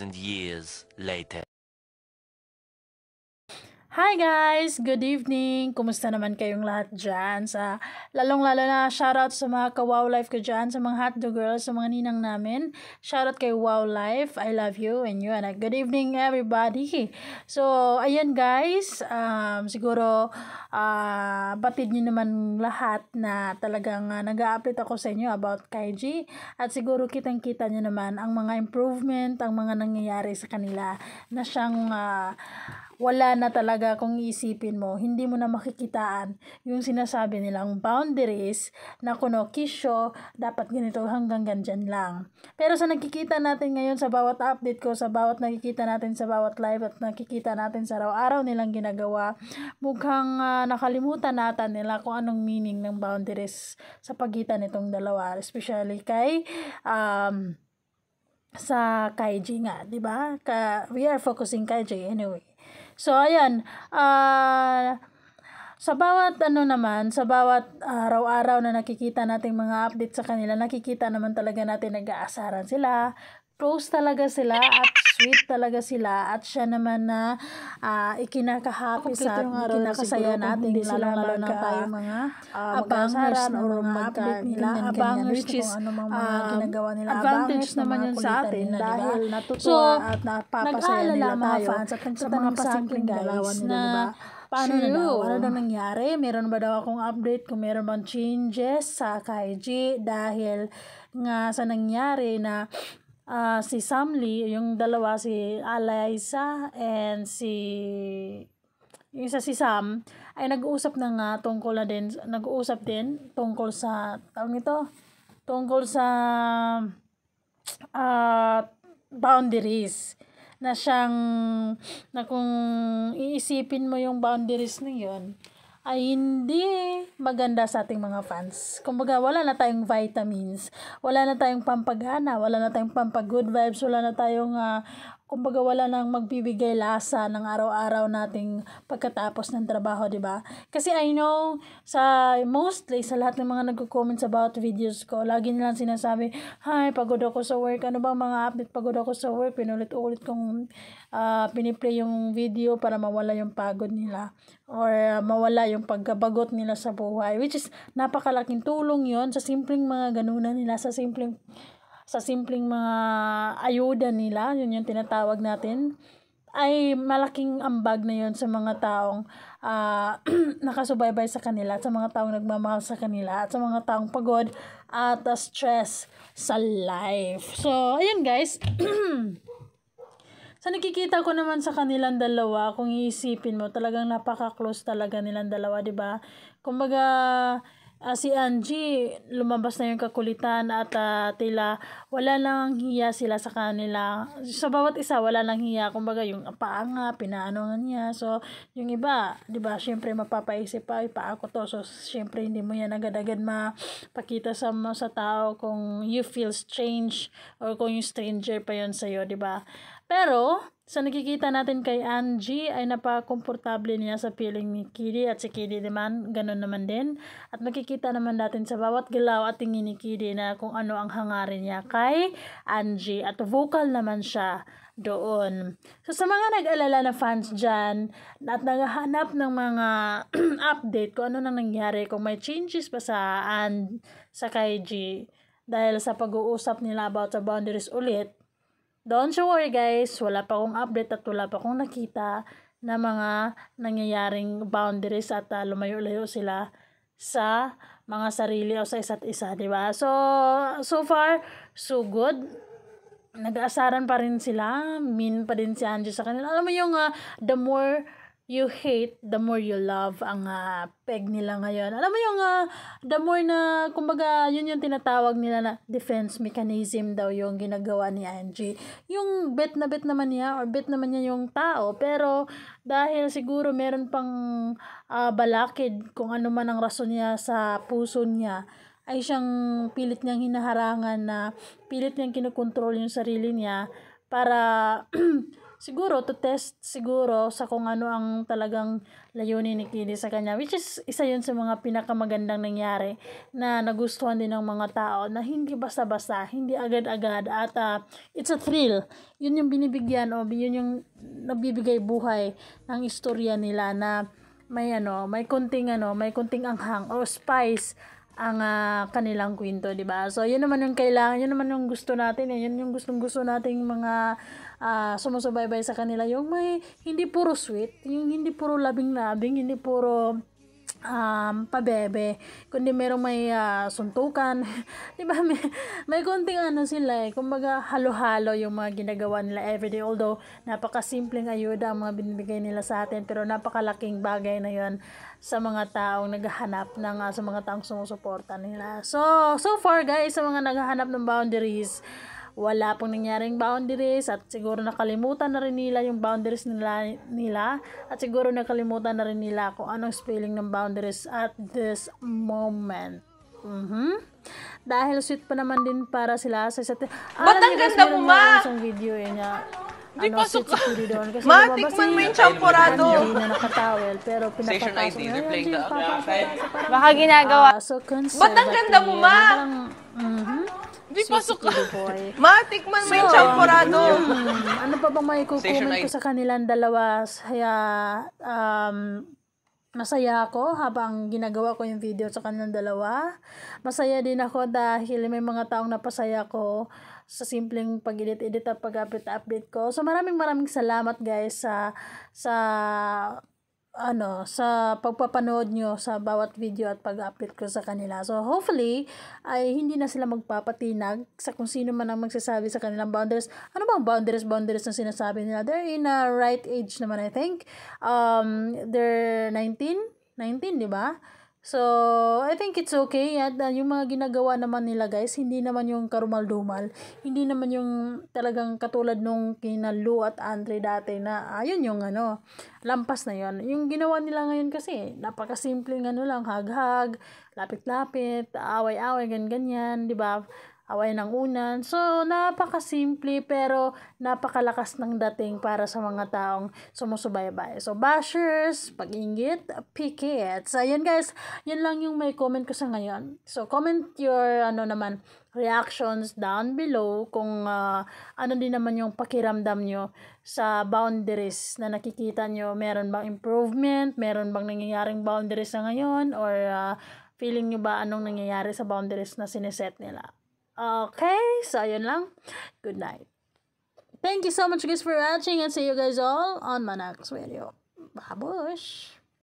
thousand years later. Hi guys! Good evening! Kumusta naman kayong lahat dyan? Sa, lalong-lalo na shoutout sa mga ka-Wow Life ko dyan, sa mga hotdog girls, sa mga ninang namin. Shoutout kay Wow Life. I love you and you. And uh, good evening everybody! So, ayan guys. Um, siguro, uh, batid nyo naman lahat na talagang uh, ah, nag update ako sa inyo about Kaiji. At siguro kitang-kita nyo naman ang mga improvement, ang mga nangyayari sa kanila na siyang... Uh, wala na talaga kung iisipin mo, hindi mo na makikitaan yung sinasabi nilang boundaries na kuno kisyo, dapat ganito hanggang ganyan lang. Pero sa nakikita natin ngayon sa bawat update ko, sa bawat nakikita natin sa bawat live at nakikita natin sa araw-araw nilang ginagawa, mukhang uh, nakalimutan natin nila kung anong meaning ng boundaries sa pagitan nitong dalawa, especially kay um, sa Kaiji nga, 'di ba? Ka we are focusing Kaiji anyway. So, ayan. Uh, sa bawat ano naman, sa bawat araw-araw na nakikita nating mga update sa kanila, nakikita naman talaga natin nag-aasaran sila, close talaga sila at sweet talaga sila at siya naman na uh, ah, ikinakahappy sa atin, ikinakasaya natin, lalo-lalo na tayo mga uh, abangers na mga update um, nila, abangers which is ano mga uh, ginagawa nila, advantage naman yun sa atin na, dahil natutuwa so, at napapasaya nila mga tayo fans at sa mga pasimpleng galawan nila, na, paano True. na daw? Ano daw nangyari? Meron ba daw akong update kung meron bang changes sa Kaiji dahil nga sa nangyari na uh, si Samli, yung dalawa, si Alaysa and si yung isa si Sam, ay nag-uusap na nga tungkol na din, nag-uusap din tungkol sa, tawag nito, tungkol sa uh, boundaries na siyang, na kung iisipin mo yung boundaries na yun, ay hindi maganda sa ating mga fans. Kumbaga, wala na tayong vitamins, wala na tayong pampagana, wala na tayong pampag-good vibes, wala na tayong uh, kumbaga wala nang magbibigay lasa ng araw-araw nating pagkatapos ng trabaho, 'di ba? Kasi I know sa mostly sa lahat ng mga nagko-comments about videos ko, lagi nilang sinasabi, "Hi, pagod ako sa work. Ano ba mga update? Pagod ako sa work." Pinulit-ulit kong uh, piniplay yung video para mawala yung pagod nila or uh, mawala yung pagkabagot nila sa buhay, which is napakalaking tulong 'yon sa simpleng mga ganunan nila sa simpleng sa simpleng mga ayuda nila, yun yung tinatawag natin, ay malaking ambag na yun sa mga taong uh, nakasubaybay sa kanila, sa mga taong nagmamahal sa kanila, at sa mga taong pagod at uh, stress sa life. So, ayun guys. sa nakikita ko naman sa kanilang dalawa, kung iisipin mo, talagang napaka-close talaga nilang dalawa, 'di ba? Kumbaga, uh, si Angie lumabas na yung kakulitan at uh, tila wala lang hiya sila sa kanila sa bawat isa wala lang hiya kumbaga yung paanga pinaano niya so yung iba di ba syempre mapapaisip pa pa ako to so syempre hindi mo yan agad-agad mapakita sa sa tao kung you feel strange or kung yung stranger pa yon sa iyo di ba pero, sa nakikita natin kay Angie ay napakomportable niya sa feeling ni Kitty at si Kitty naman, ganun naman din. At makikita naman natin sa bawat galaw at tingin ni Kitty na kung ano ang hangarin niya kay Angie at vocal naman siya doon. So sa mga nag-alala na fans dyan at naghahanap ng mga update kung ano nang nangyari, kung may changes pa sa, and, sa kay G dahil sa pag-uusap nila about sa boundaries ulit, Don't you worry guys, wala pa akong update at wala pa akong nakita na mga nangyayaring boundaries at uh, lumayo-layo sila sa mga sarili o sa isa't isa, di ba? So, so far, so good nag-aasaran pa rin sila, mean pa din si Angie sa kanila. Alam mo yung uh, the more you hate, the more you love ang uh, peg nila ngayon. Alam mo yung, uh, the more na, kumbaga, yun yung tinatawag nila na defense mechanism daw yung ginagawa ni Angie. Yung bet na bet naman niya, or bet naman niya yung tao, pero dahil siguro meron pang uh, balakid kung ano man ang rason niya sa puso niya, ay siyang pilit niyang hinaharangan na pilit niyang kinokontrol yung sarili niya para siguro to test siguro sa kung ano ang talagang layunin ni Kili sa kanya which is isa yun sa mga pinakamagandang nangyari na nagustuhan din ng mga tao na hindi basta-basta hindi agad-agad at uh, it's a thrill yun yung binibigyan o yun yung nabibigay buhay ng istorya nila na may ano may konting ano may konting anghang o spice ang uh, kanilang kwento, 'di ba? So 'yun naman yung kailangan, 'yun naman yung gusto natin, eh. 'yun yung gustong gusto nating mga uh, sumusubaybay sa kanila, yung may hindi puro sweet, yung hindi puro labing-labing, hindi puro um, pabebe, kundi merong may uh, suntukan. 'Di ba? May, may konting ano sila eh. Kumbaga halo-halo yung mga ginagawa nila everyday. Although napakasimpleng ayuda ang mga binibigay nila sa atin, pero napakalaking bagay na 'yon sa mga taong naghahanap ng uh, sa mga taong sumusuporta nila. So, so far guys, sa mga naghahanap ng boundaries, wala pong nangyaring boundaries at siguro nakalimutan na rin nila yung boundaries nila, nila at siguro nakalimutan na rin nila kung anong spelling ng boundaries at this moment. Mhm. Dahil sweet pa naman din para sila sa isa't... Ah, ganda mo, ma? Isang video yun eh, niya. Hindi ano, pasok ka. Kasi Ma, tikman mo yung champurado. Hindi na nakatawel, pero pinapapasok na yun. Baka ginagawa. Uh, so Ba't ang ganda mo, ma? Mhm. Di pasok ka. Boy. Ma, tikman mo so, champorado. Um, ano pa bang may kukumin ko sa kanilang dalawa? Kaya, um, masaya ako habang ginagawa ko yung video sa kanilang dalawa. Masaya din ako dahil may mga taong napasaya ko sa simpleng pag-edit-edit at pag-update-update ko. So maraming maraming salamat guys sa sa ano, sa pagpapanood nyo sa bawat video at pag-upload ko sa kanila. So, hopefully, ay hindi na sila magpapatinag sa kung sino man ang magsasabi sa kanilang boundaries. Ano bang boundaries, boundaries na sinasabi nila? They're in a right age naman, I think. Um, they're 19? 19, di ba? So, I think it's okay. At uh, yung mga ginagawa naman nila guys, hindi naman yung karumal-dumal. Hindi naman yung talagang katulad nung kina Lou at Andre dati na ayun ah, uh, yung ano, lampas na yon Yung ginawa nila ngayon kasi, napakasimple ano lang, hag-hag, lapit-lapit, away-away, gan ganyan di ba? away ng unan. So, napaka-simple pero napakalakas ng dating para sa mga taong sumusubaybay. So, bashers, pag-ingit, pickets. Ayan guys, yun lang yung may comment ko sa ngayon. So, comment your ano naman, reactions down below kung uh, ano din naman yung pakiramdam nyo sa boundaries na nakikita nyo. Meron bang improvement? Meron bang nangyayaring boundaries sa ngayon? Or uh, feeling nyo ba anong nangyayari sa boundaries na sineset nila? Okay, so yun lang. Good night. Thank you so much guys for watching and see you guys all on my next video. Babush!